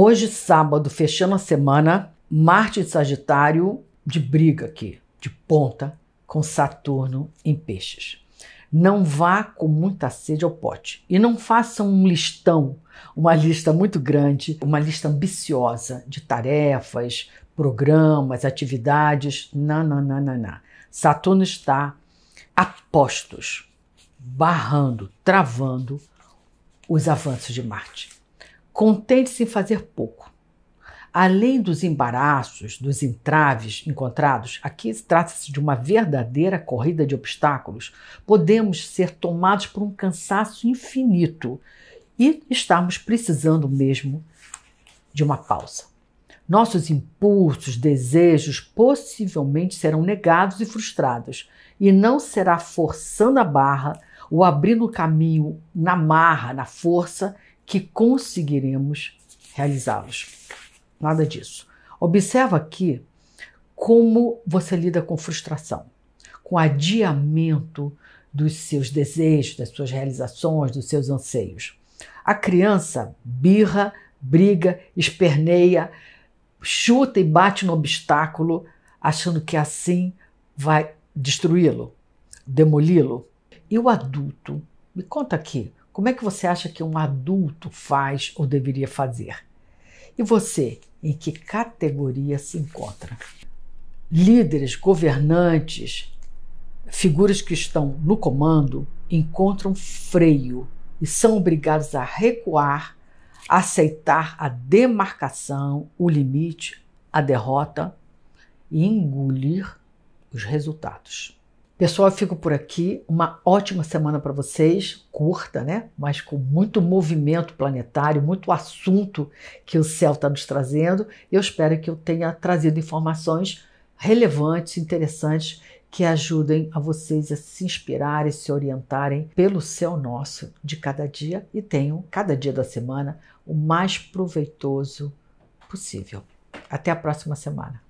Hoje, sábado, fechando a semana, Marte em Sagitário de briga aqui, de ponta, com Saturno em Peixes. Não vá com muita sede ao pote e não faça um listão, uma lista muito grande, uma lista ambiciosa de tarefas, programas, atividades. Não, não, não, não, não. Saturno está a postos, barrando, travando os avanços de Marte. Contente-se em fazer pouco. Além dos embaraços, dos entraves encontrados, aqui trata-se de uma verdadeira corrida de obstáculos, podemos ser tomados por um cansaço infinito e estamos precisando mesmo de uma pausa. Nossos impulsos, desejos possivelmente serão negados e frustrados, e não será forçando a barra ou abrindo o caminho na marra, na força, que conseguiremos realizá-los. Nada disso. Observa aqui como você lida com frustração, com adiamento dos seus desejos, das suas realizações, dos seus anseios. A criança birra, briga, esperneia, chuta e bate no obstáculo, achando que assim vai destruí-lo, demoli-lo. E o adulto, me conta aqui, como é que você acha que um adulto faz ou deveria fazer? E você, em que categoria se encontra? Líderes, governantes, figuras que estão no comando encontram freio e são obrigados a recuar, aceitar a demarcação, o limite, a derrota e engolir os resultados. Pessoal, eu fico por aqui. Uma ótima semana para vocês, curta, né? Mas com muito movimento planetário, muito assunto que o céu está nos trazendo. Eu espero que eu tenha trazido informações relevantes, interessantes, que ajudem a vocês a se inspirarem, se orientarem pelo céu nosso de cada dia e tenham cada dia da semana o mais proveitoso possível. Até a próxima semana.